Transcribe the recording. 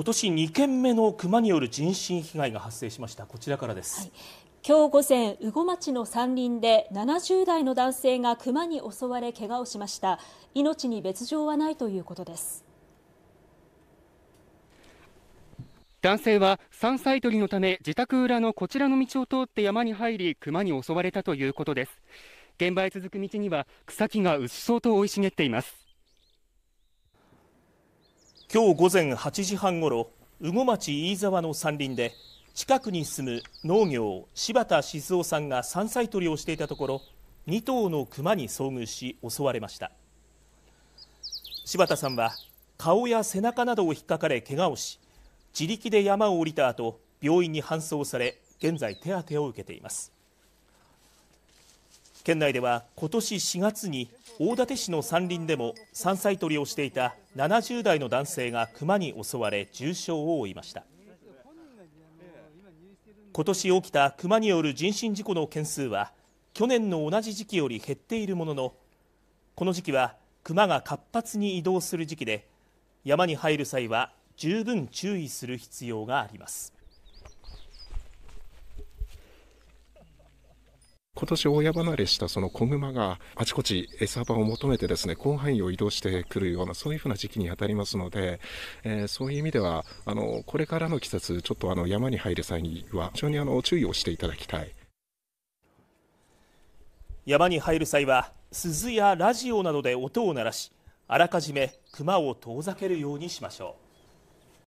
今年2件目の熊による人身被害が発生しましたこちらからです、はい、今日午前羽後町の山林で70代の男性が熊に襲われ怪我をしました命に別状はないということです男性は山菜採りのため自宅裏のこちらの道を通って山に入り熊に襲われたということです現場へ続く道には草木がうっそうと生い茂っています今日午前8時半ごろ後町飯沢の山林で近くに住む農業柴田静夫さんが山菜採りをしていたところ2頭の熊に遭遇し襲われました柴田さんは顔や背中などを引っかかれ怪我をし自力で山を降りた後病院に搬送され現在手当てを受けています県内では今年4月に大館市の山林でも山菜採りをしていた70代の男性が熊に襲われ重傷を負いました今年起きた熊による人身事故の件数は去年の同じ時期より減っているもののこの時期は熊が活発に移動する時期で山に入る際は十分注意する必要があります今年親離れしたその子熊があちこち餌場を求めてですね広範囲を移動してくるようなそういうふうな時期に当たりますので、えー、そういう意味ではあのこれからの季節ちょっとあの山に入る際には非常にあの注意をしていただきたい山に入る際は鈴やラジオなどで音を鳴らしあらかじめ熊を遠ざけるようにしましょう。